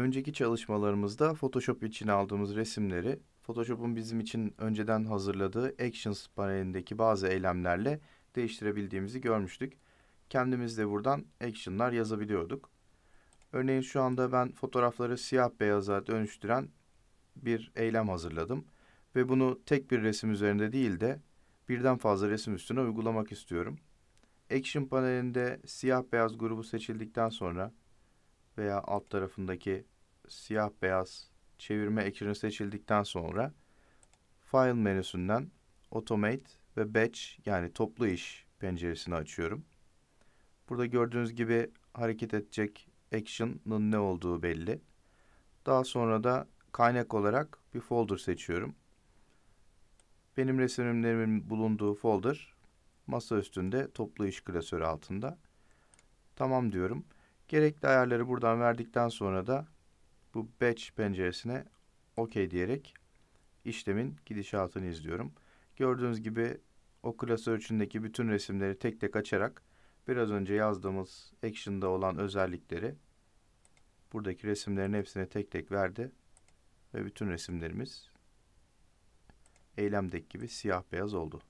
önceki çalışmalarımızda Photoshop için aldığımız resimleri Photoshop'un bizim için önceden hazırladığı Actions panelindeki bazı eylemlerle değiştirebildiğimizi görmüştük. Kendimiz de buradan action'lar yazabiliyorduk. Örneğin şu anda ben fotoğrafları siyah beyaza dönüştüren bir eylem hazırladım. Ve bunu tek bir resim üzerinde değil de birden fazla resim üstüne uygulamak istiyorum. Action panelinde siyah beyaz grubu seçildikten sonra veya alt tarafındaki siyah beyaz çevirme ekranı seçildikten sonra File menüsünden Automate ve Batch yani toplu iş penceresini açıyorum. Burada gördüğünüz gibi hareket edecek action'ın ne olduğu belli. Daha sonra da kaynak olarak bir folder seçiyorum. Benim resimlerimin bulunduğu folder masa üstünde toplu iş klasörü altında. Tamam diyorum. Gerekli ayarları buradan verdikten sonra da bu batch penceresine OK diyerek işlemin gidişatını izliyorum. Gördüğünüz gibi o klasör içindeki bütün resimleri tek tek açarak biraz önce yazdığımız action'da olan özellikleri buradaki resimlerin hepsine tek tek verdi ve bütün resimlerimiz eylemdeki gibi siyah beyaz oldu.